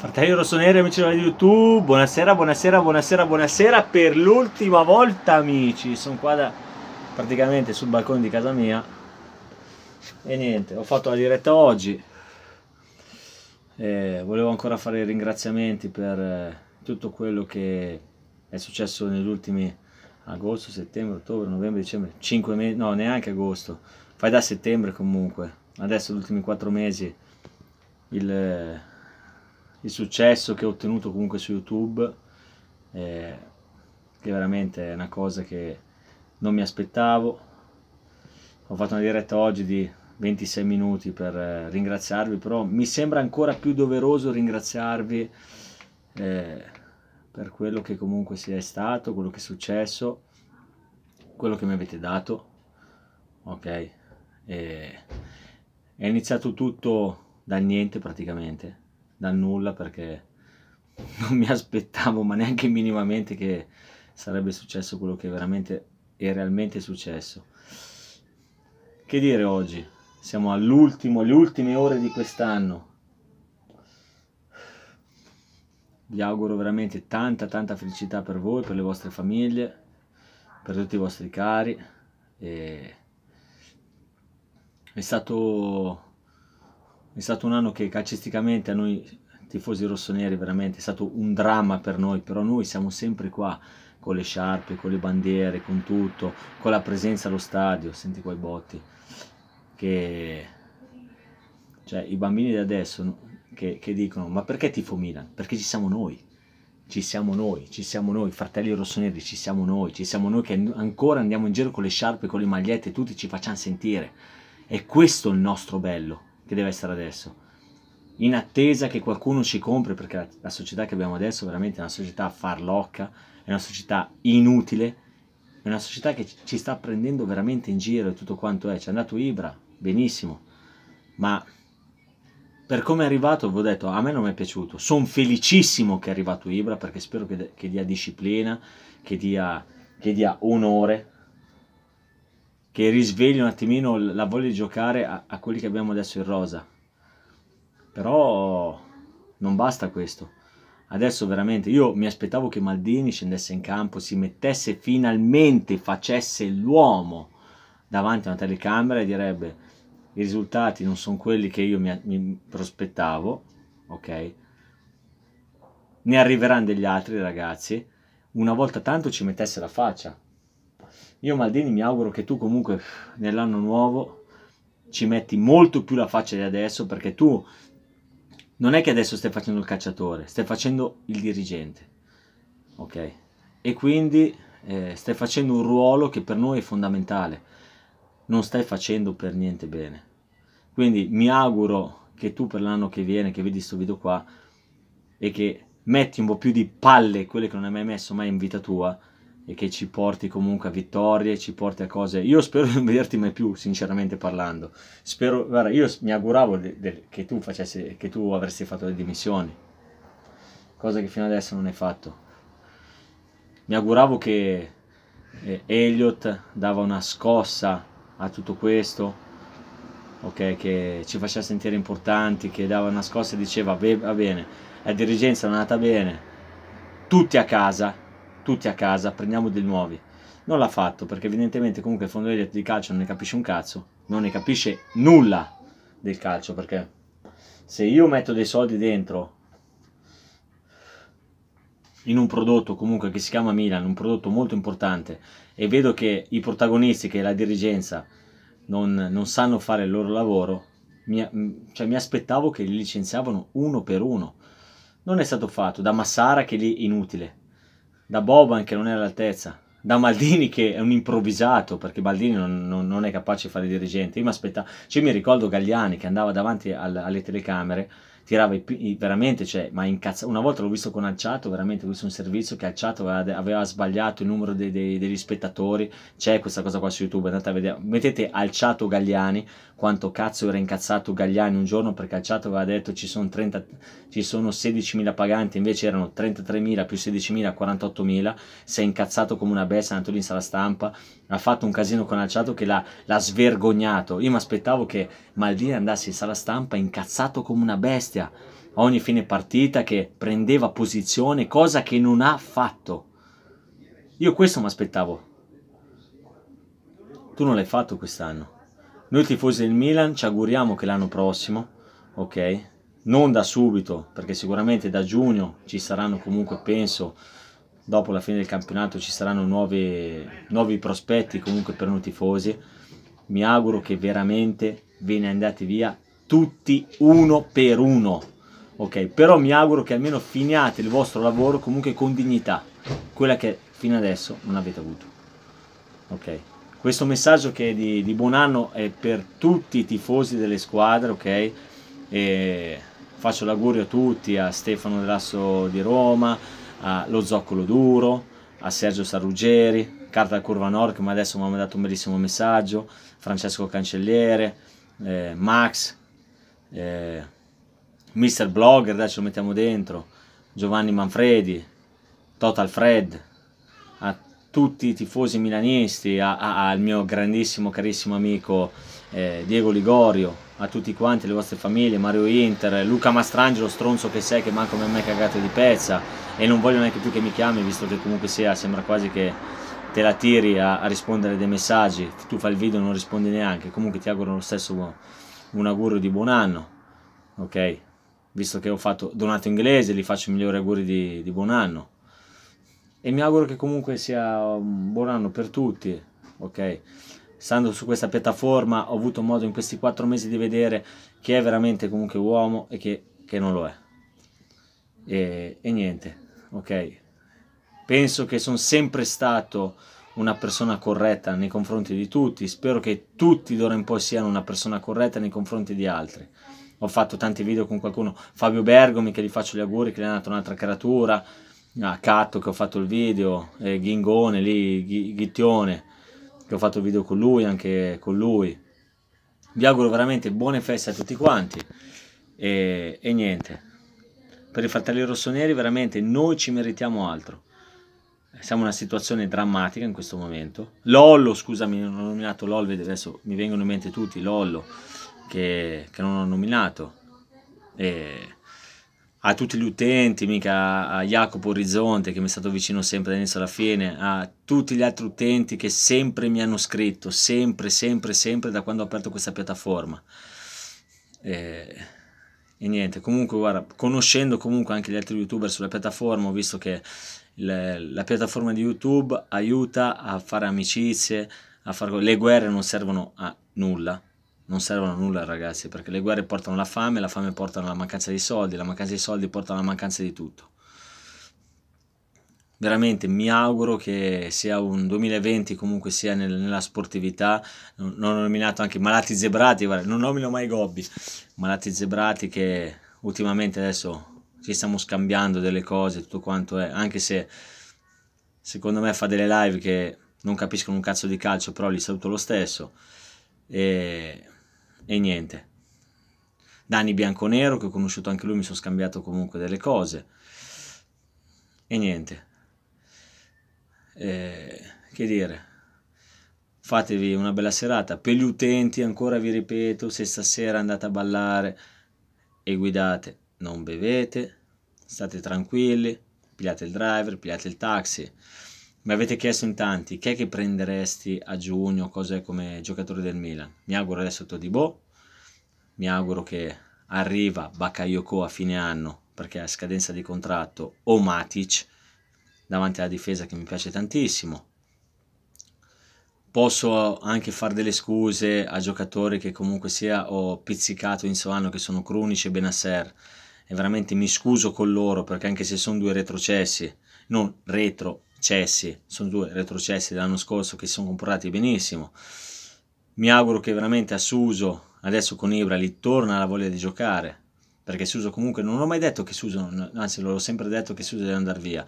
Fratelli rossoneri, amici di YouTube, buonasera, buonasera, buonasera, buonasera per l'ultima volta amici, sono qua da, praticamente sul balcone di casa mia e niente, ho fatto la diretta oggi, e volevo ancora fare i ringraziamenti per eh, tutto quello che è successo negli ultimi agosto, settembre, ottobre, novembre, dicembre, 5 mesi, no neanche agosto, fai da settembre comunque, adesso gli ultimi 4 mesi il il successo che ho ottenuto comunque su YouTube, eh, che veramente è una cosa che non mi aspettavo. Ho fatto una diretta oggi di 26 minuti per eh, ringraziarvi, però mi sembra ancora più doveroso ringraziarvi eh, per quello che comunque sia stato, quello che è successo, quello che mi avete dato. Ok, e è iniziato tutto dal niente praticamente dal nulla perché non mi aspettavo, ma neanche minimamente, che sarebbe successo quello che veramente è realmente successo. Che dire oggi? Siamo all'ultimo, le ultime ore di quest'anno. Vi auguro veramente tanta, tanta felicità per voi, per le vostre famiglie, per tutti i vostri cari. E... È stato è stato un anno che calcisticamente a noi tifosi rossoneri veramente è stato un dramma per noi, però noi siamo sempre qua con le sciarpe, con le bandiere, con tutto, con la presenza allo stadio, senti quei botti, che cioè, i bambini di adesso che, che dicono ma perché tifo Milan? Perché ci siamo noi, ci siamo noi, ci siamo noi, fratelli rossoneri, ci siamo noi, ci siamo noi che ancora andiamo in giro con le sciarpe, con le magliette, tutti ci facciamo sentire. E questo è il nostro bello che deve essere adesso, in attesa che qualcuno ci compri, perché la, la società che abbiamo adesso è veramente una società farlocca, è una società inutile, è una società che ci sta prendendo veramente in giro e tutto quanto è. C'è andato Ibra, benissimo, ma per come è arrivato, vi ho detto, a me non mi è piaciuto. Sono felicissimo che è arrivato Ibra perché spero che, che dia disciplina, che dia, che dia onore che risveglia un attimino la voglia di giocare a, a quelli che abbiamo adesso in rosa. Però non basta questo. Adesso veramente io mi aspettavo che Maldini scendesse in campo, si mettesse finalmente, facesse l'uomo davanti a una telecamera e direbbe i risultati non sono quelli che io mi, mi prospettavo, ok? Ne arriveranno degli altri ragazzi, una volta tanto ci mettesse la faccia, io Maldini mi auguro che tu comunque nell'anno nuovo ci metti molto più la faccia di adesso perché tu non è che adesso stai facendo il cacciatore, stai facendo il dirigente. Ok? E quindi eh, stai facendo un ruolo che per noi è fondamentale. Non stai facendo per niente bene. Quindi mi auguro che tu per l'anno che viene, che vedi questo video qua, e che metti un po' più di palle, quelle che non hai mai messo mai in vita tua, e che ci porti comunque a vittorie, ci porti a cose. Io spero di non vederti mai più, sinceramente parlando. Spero, guarda, io mi auguravo de, de, che, tu facessi, che tu avresti fatto le dimissioni, cosa che fino adesso non hai fatto. Mi auguravo che eh, Elliot dava una scossa a tutto questo, okay, che ci faceva sentire importanti, che dava una scossa e diceva va bene, la dirigenza è andata bene, tutti a casa, tutti a casa, prendiamo dei nuovi. Non l'ha fatto perché evidentemente comunque il fondo di calcio non ne capisce un cazzo, non ne capisce nulla del calcio perché se io metto dei soldi dentro in un prodotto comunque che si chiama Milan, un prodotto molto importante, e vedo che i protagonisti, che la dirigenza non, non sanno fare il loro lavoro, mi, cioè, mi aspettavo che li licenziavano uno per uno. Non è stato fatto, da Massara che lì è inutile, da Boban che non è all'altezza, da Maldini che è un improvvisato perché Maldini non, non, non, è capace di fare dirigente. Io mi aspettavo, cioè, mi ricordo Gagliani che andava davanti al, alle telecamere tirava i, i, veramente, cioè, ma incazza. Una volta l'ho visto con Alciato, veramente, questo è un servizio che Alciato aveva, aveva sbagliato il numero dei, dei, degli spettatori. C'è questa cosa qua su YouTube, andate a vedere. Mettete Alciato Gagliani, quanto cazzo era incazzato Gagliani un giorno perché Alciato aveva detto ci sono, 30, ci sono 16.000 paganti, invece erano 33.000 più 16.000, 48.000. Si è incazzato come una bestia, è andato lì in sala stampa, ha fatto un casino con Alciato che l'ha, l'ha svergognato. Io mi aspettavo che Maldini andasse in sala stampa incazzato come una bestia Venezia a ogni fine partita che prendeva posizione, cosa che non ha fatto. Io questo mi aspettavo. Tu non l'hai fatto quest'anno. Noi tifosi del Milan ci auguriamo che l'anno prossimo, ok? Non da subito, perché sicuramente da giugno ci saranno comunque, penso, dopo la fine del campionato ci saranno nuovi, nuovi prospetti comunque per noi tifosi. Mi auguro che veramente ve ne andate via tutti uno per uno. Ok, però mi auguro che almeno finiate il vostro lavoro comunque con dignità, quella che fino adesso non avete avuto. Ok, questo messaggio che è di, di buon anno è per tutti i tifosi delle squadre, ok? E faccio l'augurio a tutti, a Stefano Delasso di Roma, a Lo Zoccolo Duro, a Sergio Sarruggeri, Carta da Curva Nord che adesso mi ha mandato un bellissimo messaggio, Francesco Cancelliere, eh, Max, eh, Mr. Blogger, dai ce lo mettiamo dentro, Giovanni Manfredi, Total Fred, a tutti i tifosi milanisti, a, a, al mio grandissimo, carissimo amico eh, Diego Ligorio, a tutti quanti, le vostre famiglie, Mario Inter, Luca Mastrangelo, stronzo che sei, che manco mi ha mai cagato di pezza e non voglio neanche più che mi chiami, visto che comunque sia, sembra quasi che te la tiri a, a rispondere dei messaggi, tu fai il video e non rispondi neanche, comunque ti auguro lo stesso buono un augurio di buon anno, ok? Visto che ho fatto donato inglese, gli faccio i migliori auguri di, di buon anno. E mi auguro che comunque sia un buon anno per tutti, ok? Stando su questa piattaforma ho avuto modo in questi quattro mesi di vedere chi è veramente comunque uomo e chi, chi non lo è. E, e niente, ok? Penso che sono sempre stato una persona corretta nei confronti di tutti, spero che tutti d'ora in poi siano una persona corretta nei confronti di altri. Ho fatto tanti video con qualcuno, Fabio Bergomi che gli faccio gli auguri, che gli è nata un'altra creatura, a ah, Catto che ho fatto il video, eh, Ghingone lì, G- che ho fatto il video con lui, anche con lui. Vi auguro veramente buone feste a tutti quanti e, e niente, per i fratelli rossoneri veramente noi ci meritiamo altro. Siamo in una situazione drammatica in questo momento. Lollo, scusami, non ho nominato Lollo, adesso mi vengono in mente tutti, Lollo, che, che non ho nominato. E a tutti gli utenti, mica a Jacopo Orizzonte che mi è stato vicino sempre dall'inizio alla fine, a tutti gli altri utenti che sempre mi hanno scritto, sempre, sempre, sempre da quando ho aperto questa piattaforma. E, e niente, comunque guarda, conoscendo comunque anche gli altri youtuber sulla piattaforma, ho visto che la piattaforma di YouTube aiuta a fare amicizie, a far... le guerre non servono a nulla, non servono a nulla ragazzi, perché le guerre portano la fame, la fame porta alla mancanza di soldi, la mancanza di soldi porta alla mancanza di tutto. Veramente mi auguro che sia un 2020 comunque sia nel, nella sportività, non ho nominato anche malati zebrati, non nomino mai Gobbi, malati zebrati che ultimamente adesso ci stiamo scambiando delle cose, tutto quanto è, anche se secondo me fa delle live che non capiscono un cazzo di calcio, però li saluto lo stesso. E, e niente. Dani Bianconero, che ho conosciuto anche lui, mi sono scambiato comunque delle cose. E niente. E, che dire? Fatevi una bella serata. Per gli utenti, ancora vi ripeto, se stasera andate a ballare e guidate, non bevete state tranquilli, pigliate il driver, pigliate il taxi. Mi avete chiesto in tanti chi è che prenderesti a giugno, cos'è come giocatore del Milan. Mi auguro adesso Todibò, mi auguro che arriva Bakayoko a fine anno perché è scadenza di contratto o Matic davanti alla difesa che mi piace tantissimo. Posso anche fare delle scuse a giocatori che comunque sia ho pizzicato in Solano che sono Krunic e Benasser e veramente mi scuso con loro perché anche se sono due retrocessi, non retrocessi, sono due retrocessi dell'anno scorso che si sono comportati benissimo. Mi auguro che veramente a Suso, adesso con Ibra, gli torna la voglia di giocare, perché Suso comunque non ho mai detto che Suso, anzi l'ho sempre detto che Suso deve andare via.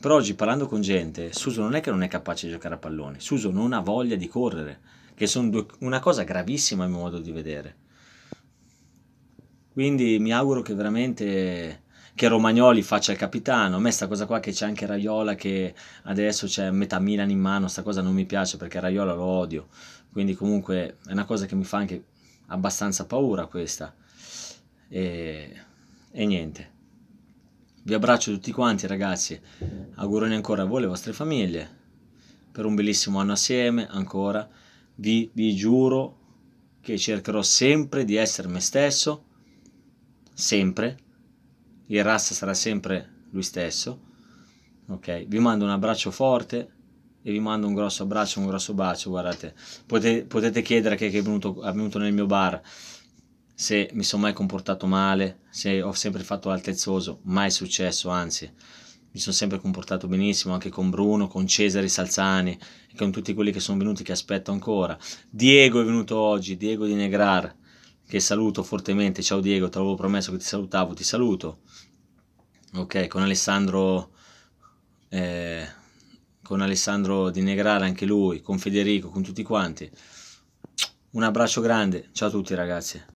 Però oggi parlando con gente, Suso non è che non è capace di giocare a pallone, Suso non ha voglia di correre, che sono due, una cosa gravissima a mio modo di vedere. Quindi mi auguro che veramente che Romagnoli faccia il capitano. A me sta cosa qua che c'è anche Raiola che adesso c'è metà Milan in mano, sta cosa non mi piace perché Raiola lo odio. Quindi comunque è una cosa che mi fa anche abbastanza paura questa. E, e niente. Vi abbraccio tutti quanti ragazzi, auguroni ancora a voi e alle vostre famiglie per un bellissimo anno assieme ancora. Vi, vi giuro che cercherò sempre di essere me stesso sempre, il Ras sarà sempre lui stesso. Ok, vi mando un abbraccio forte e vi mando un grosso abbraccio, un grosso bacio. Guardate, potete, potete chiedere che è venuto, è venuto nel mio bar se mi sono mai comportato male, se ho sempre fatto l'altezzoso, mai successo, anzi mi sono sempre comportato benissimo anche con Bruno, con Cesare Salzani e con tutti quelli che sono venuti che aspetto ancora. Diego è venuto oggi, Diego di Negrar, che saluto fortemente, ciao Diego, te l'avevo promesso che ti salutavo, ti saluto. Ok, con Alessandro, eh, con Alessandro Di Negrale, anche lui, con Federico, con tutti quanti. Un abbraccio grande, ciao a tutti ragazzi.